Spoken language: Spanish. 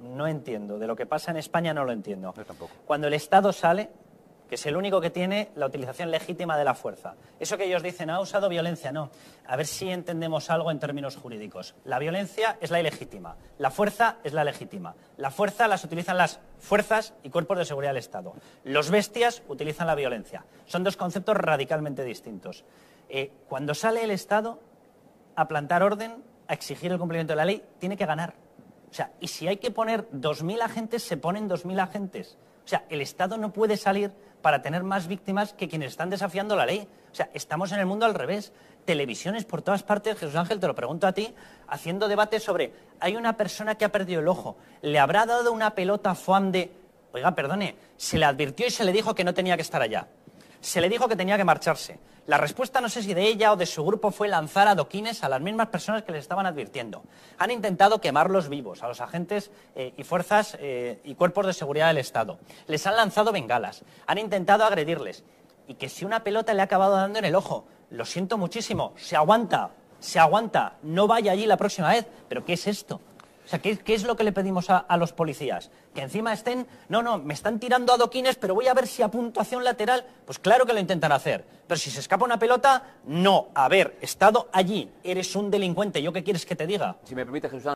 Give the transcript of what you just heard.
no entiendo. De lo que pasa en España no lo entiendo. Cuando el Estado sale, que es el único que tiene la utilización legítima de la fuerza. Eso que ellos dicen, ah, ha usado violencia, no. A ver si entendemos algo en términos jurídicos. La violencia es la ilegítima, la fuerza es la legítima. La fuerza las utilizan las fuerzas y cuerpos de seguridad del Estado. Los bestias utilizan la violencia. Son dos conceptos radicalmente distintos. Eh, cuando sale el Estado a plantar orden, a exigir el cumplimiento de la ley, tiene que ganar. O sea, y si hay que poner 2.000 agentes, se ponen 2.000 agentes. O sea, el Estado no puede salir para tener más víctimas que quienes están desafiando la ley. O sea, estamos en el mundo al revés. Televisiones por todas partes, Jesús Ángel, te lo pregunto a ti, haciendo debate sobre, hay una persona que ha perdido el ojo, ¿le habrá dado una pelota a Fuam de, oiga, perdone, se le advirtió y se le dijo que no tenía que estar allá? Se le dijo que tenía que marcharse. La respuesta no sé si de ella o de su grupo fue lanzar adoquines a las mismas personas que les estaban advirtiendo. Han intentado quemarlos vivos, a los agentes eh, y fuerzas eh, y cuerpos de seguridad del Estado. Les han lanzado bengalas. Han intentado agredirles. Y que si una pelota le ha acabado dando en el ojo, lo siento muchísimo, se aguanta, se aguanta, no vaya allí la próxima vez. Pero ¿qué es esto? sea, ¿qué, es lo que le pedimos a, a, los policías? Que encima estén, no, no, me están tirando adoquines, pero voy a ver si a puntuación lateral, pues claro que lo intentan hacer. Pero si se escapa una pelota, no, haber estado allí, eres un delincuente, ¿yo qué quieres que te diga? Si me permite, Jesús.